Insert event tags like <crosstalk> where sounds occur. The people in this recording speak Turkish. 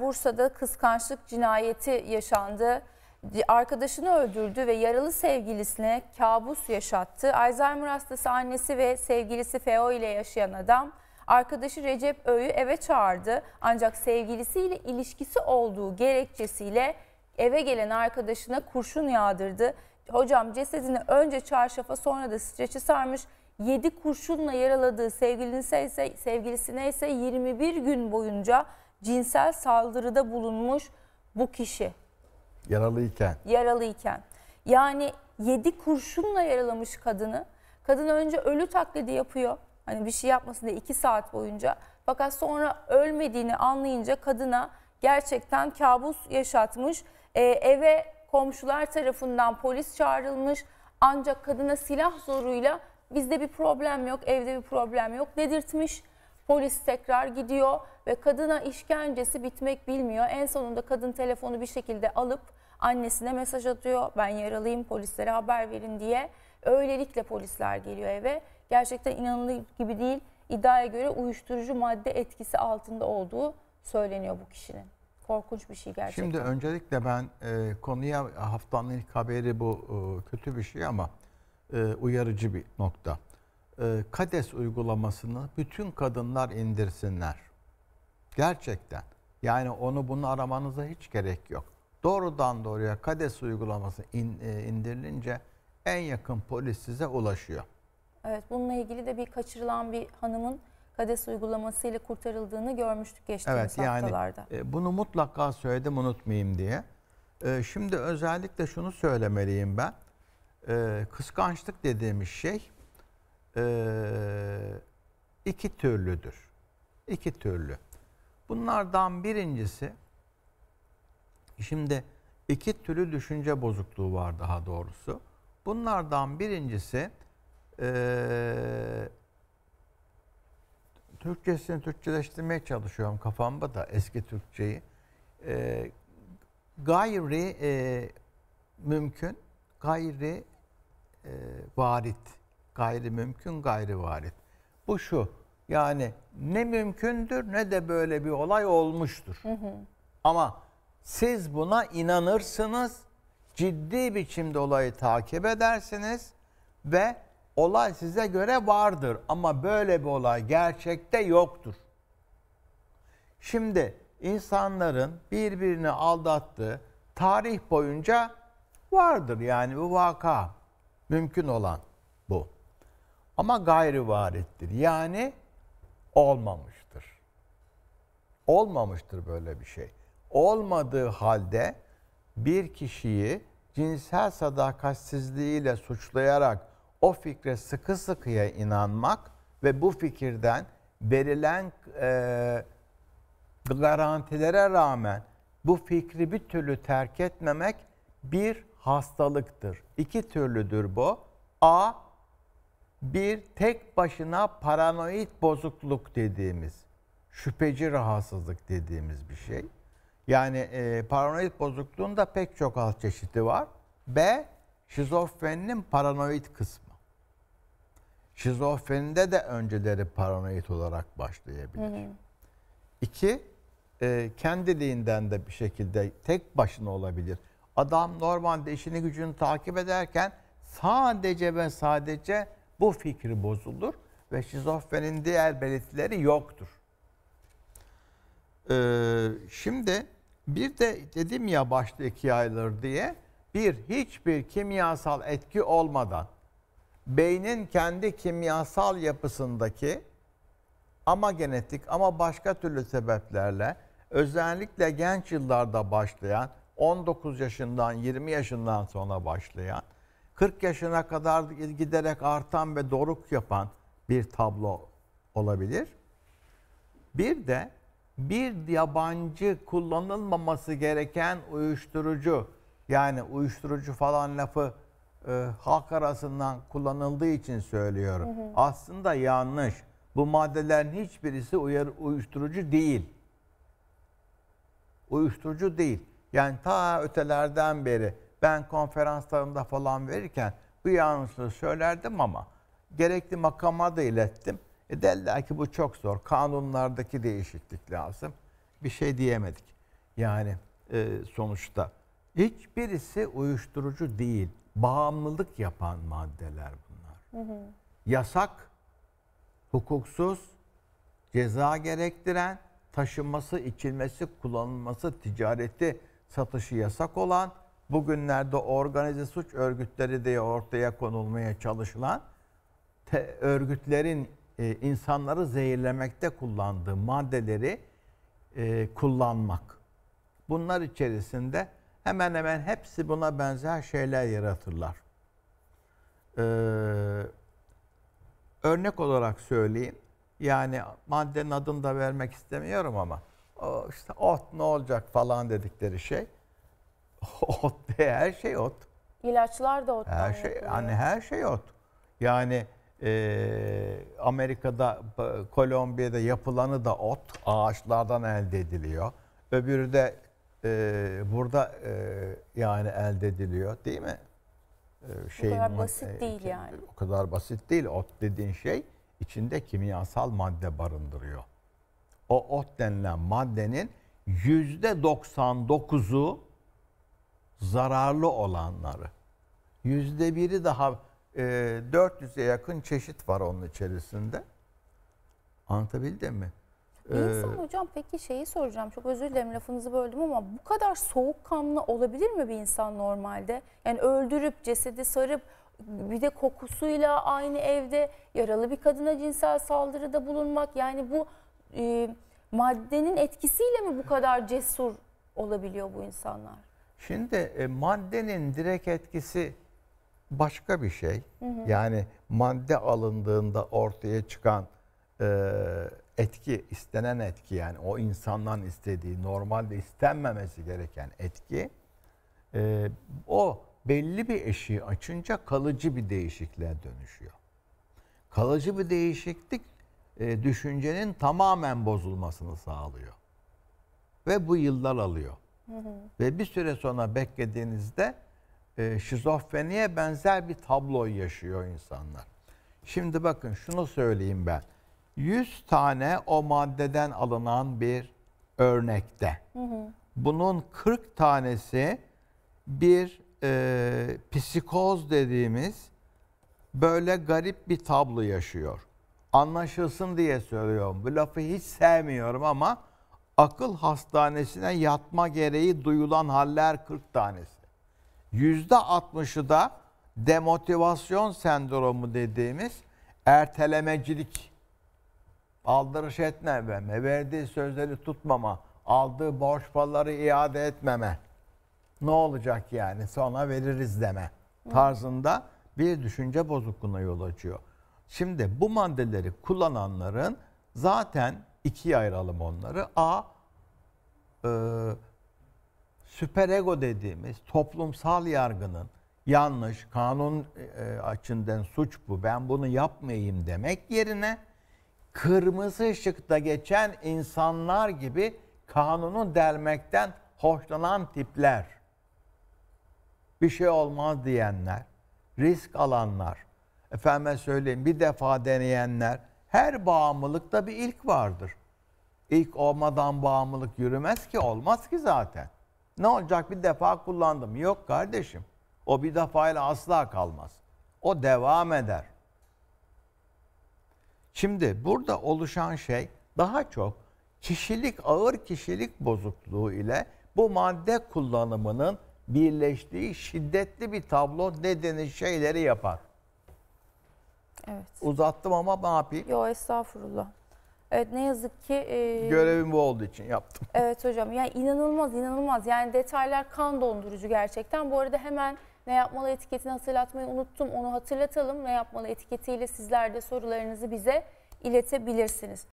Bursa'da kıskançlık cinayeti yaşandı. Arkadaşını öldürdü ve yaralı sevgilisine kabus yaşattı. Alzheimer hastası annesi ve sevgilisi Feo ile yaşayan adam arkadaşı Recep Ö'yü eve çağırdı. Ancak sevgilisiyle ilişkisi olduğu gerekçesiyle eve gelen arkadaşına kurşun yağdırdı. Hocam cesedini önce çarşafa sonra da streçe sarmış. 7 kurşunla yaraladığı sevgilisine ise, sevgilisine ise 21 gün boyunca cinsel saldırıda bulunmuş bu kişi. Yaralıyken. Yaralıyken. Yani yedi kurşunla yaralamış kadını. Kadın önce ölü taklidi yapıyor. Hani bir şey yapmasın diye iki saat boyunca. Fakat sonra ölmediğini anlayınca kadına gerçekten kabus yaşatmış. Ee, eve komşular tarafından polis çağrılmış. Ancak kadına silah zoruyla bizde bir problem yok, evde bir problem yok dedirtmiş. Polis tekrar gidiyor ve kadına işkencesi bitmek bilmiyor. En sonunda kadın telefonu bir şekilde alıp annesine mesaj atıyor. Ben yaralıyım polislere haber verin diye. Öylelikle polisler geliyor eve. Gerçekten inanılır gibi değil. İddiaya göre uyuşturucu madde etkisi altında olduğu söyleniyor bu kişinin. Korkunç bir şey gerçekten. Şimdi öncelikle ben e, konuya haftanın ilk haberi bu e, kötü bir şey ama e, uyarıcı bir nokta. E, kades uygulamasını bütün kadınlar indirsinler. Gerçekten. Yani onu bunu aramanıza hiç gerek yok. Doğrudan doğruya kades uygulaması in, e, indirilince en yakın polis size ulaşıyor. Evet bununla ilgili de bir kaçırılan bir hanımın kades uygulamasıyla kurtarıldığını görmüştük geçtiğimiz evet, yani, haftalarda. E, bunu mutlaka söyledim unutmayayım diye. E, şimdi özellikle şunu söylemeliyim ben. kıskançlık dediğimiz şey e, iki türlüdür. İki türlü. Bunlardan birincisi şimdi iki türlü düşünce bozukluğu var daha doğrusu. Bunlardan birincisi e, Türkçesini Türkçeleştirmeye çalışıyorum kafamda da eski Türkçeyi. E, gayri e, mümkün, gayri e, varit gayri mümkün, gayri varit. Bu şu, yani ne mümkündür ne de böyle bir olay olmuştur. Hı hı. Ama siz buna inanırsınız, ciddi biçimde olayı takip edersiniz ve olay size göre vardır ama böyle bir olay gerçekte yoktur. Şimdi insanların birbirini aldattığı tarih boyunca vardır yani bu vaka mümkün olan. Ama gayri varittir. Yani olmamıştır. Olmamıştır böyle bir şey. Olmadığı halde bir kişiyi cinsel sadakatsizliğiyle suçlayarak o fikre sıkı sıkıya inanmak ve bu fikirden verilen e, garantilere rağmen bu fikri bir türlü terk etmemek bir hastalıktır. İki türlüdür bu. A bir tek başına paranoid bozukluk dediğimiz, şüpheci rahatsızlık dediğimiz bir şey. Yani e, paranoid bozukluğun da pek çok alt çeşidi var. B, şizofreninin paranoid kısmı. Şizofrenide de önceleri paranoid olarak başlayabilir. Hı hı. İki, e, kendiliğinden de bir şekilde tek başına olabilir. Adam normalde işini gücünü takip ederken sadece ve sadece bu fikri bozulur ve şizofrenin diğer belirtileri yoktur. Ee, şimdi bir de dedim ya başta iki ayrılır diye bir hiçbir kimyasal etki olmadan beynin kendi kimyasal yapısındaki ama genetik ama başka türlü sebeplerle özellikle genç yıllarda başlayan 19 yaşından 20 yaşından sonra başlayan 40 yaşına kadar giderek artan ve doruk yapan bir tablo olabilir. Bir de bir yabancı kullanılmaması gereken uyuşturucu yani uyuşturucu falan lafı e, halk arasından kullanıldığı için söylüyorum. Hı hı. Aslında yanlış. Bu maddelerin hiçbirisi uyar, uyuşturucu değil. Uyuşturucu değil. Yani ta ötelerden beri ben konferanslarımda falan verirken bu yanlışlığı söylerdim ama gerekli makama da ilettim. E derler ki bu çok zor. Kanunlardaki değişiklik lazım. Bir şey diyemedik. Yani e, sonuçta hiçbirisi uyuşturucu değil. Bağımlılık yapan maddeler bunlar. Hı hı. Yasak, hukuksuz, ceza gerektiren, taşınması, içilmesi, kullanılması, ticareti, satışı yasak olan bugünlerde organize suç örgütleri diye ortaya konulmaya çalışılan te, örgütlerin e, insanları zehirlemekte kullandığı maddeleri e, kullanmak. Bunlar içerisinde hemen hemen hepsi buna benzer şeyler yaratırlar. Ee, örnek olarak söyleyeyim. Yani maddenin adını da vermek istemiyorum ama o işte ot ne olacak falan dedikleri şey. <laughs> ot her şey ot. İlaçlar da ot. Her şey yapılıyor. yani her şey ot. Yani e, Amerika'da, Kolombiya'da yapılanı da ot ağaçlardan elde ediliyor. Öbürü de e, burada e, yani elde ediliyor değil mi? E, şeyin, o kadar basit e, değil yani. O kadar basit değil. Ot dediğin şey içinde kimyasal madde barındırıyor. O ot denilen maddenin yüzde 99'u zararlı olanları. Yüzde biri daha e, 400'e yakın çeşit var onun içerisinde. Anlatabildim mi? Bir e, insan hocam peki şeyi soracağım çok özür dilerim lafınızı böldüm ama bu kadar soğukkanlı olabilir mi bir insan normalde? Yani öldürüp cesedi sarıp bir de kokusuyla aynı evde yaralı bir kadına cinsel saldırıda bulunmak yani bu e, maddenin etkisiyle mi bu kadar cesur olabiliyor bu insanlar? Şimdi e, maddenin direkt etkisi başka bir şey. Hı hı. Yani madde alındığında ortaya çıkan e, etki, istenen etki yani o insandan istediği, normalde istenmemesi gereken etki e, o belli bir eşiği açınca kalıcı bir değişikliğe dönüşüyor. Kalıcı bir değişiklik e, düşüncenin tamamen bozulmasını sağlıyor. Ve bu yıllar alıyor. Hı Ve bir süre sonra beklediğinizde e, şizofreniye benzer bir tablo yaşıyor insanlar. Şimdi bakın şunu söyleyeyim ben. 100 tane o maddeden alınan bir örnekte. Hı hı. Bunun 40 tanesi bir e, psikoz dediğimiz böyle garip bir tablo yaşıyor. Anlaşılsın diye söylüyorum. Bu lafı hiç sevmiyorum ama akıl hastanesine yatma gereği duyulan haller 40 tanesi. %60'ı da demotivasyon sendromu dediğimiz ertelemecilik, aldırış etmeme, verdiği sözleri tutmama, aldığı borç paraları iade etmeme, ne olacak yani sonra veririz deme tarzında bir düşünce bozukluğuna yol açıyor. Şimdi bu maddeleri kullananların zaten ikiye ayıralım onları. A e, süperego dediğimiz toplumsal yargının yanlış, kanun e, açından suç bu, ben bunu yapmayayım demek yerine kırmızı ışıkta geçen insanlar gibi kanunu delmekten hoşlanan tipler, bir şey olmaz diyenler, risk alanlar, efendime söyleyeyim bir defa deneyenler, her bağımlılıkta bir ilk vardır. İlk olmadan bağımlılık yürümez ki olmaz ki zaten. Ne olacak bir defa kullandım. Yok kardeşim. O bir defayla asla kalmaz. O devam eder. Şimdi burada oluşan şey daha çok kişilik ağır kişilik bozukluğu ile bu madde kullanımının birleştiği şiddetli bir tablo nedeni şeyleri yapar. Evet. Uzattım ama ne yapayım? Yok estağfurullah. Evet ne yazık ki. E, Görevim bu olduğu için yaptım. Evet hocam yani inanılmaz inanılmaz yani detaylar kan dondurucu gerçekten. Bu arada hemen ne yapmalı etiketini hatırlatmayı unuttum onu hatırlatalım. Ne yapmalı etiketiyle sizler de sorularınızı bize iletebilirsiniz.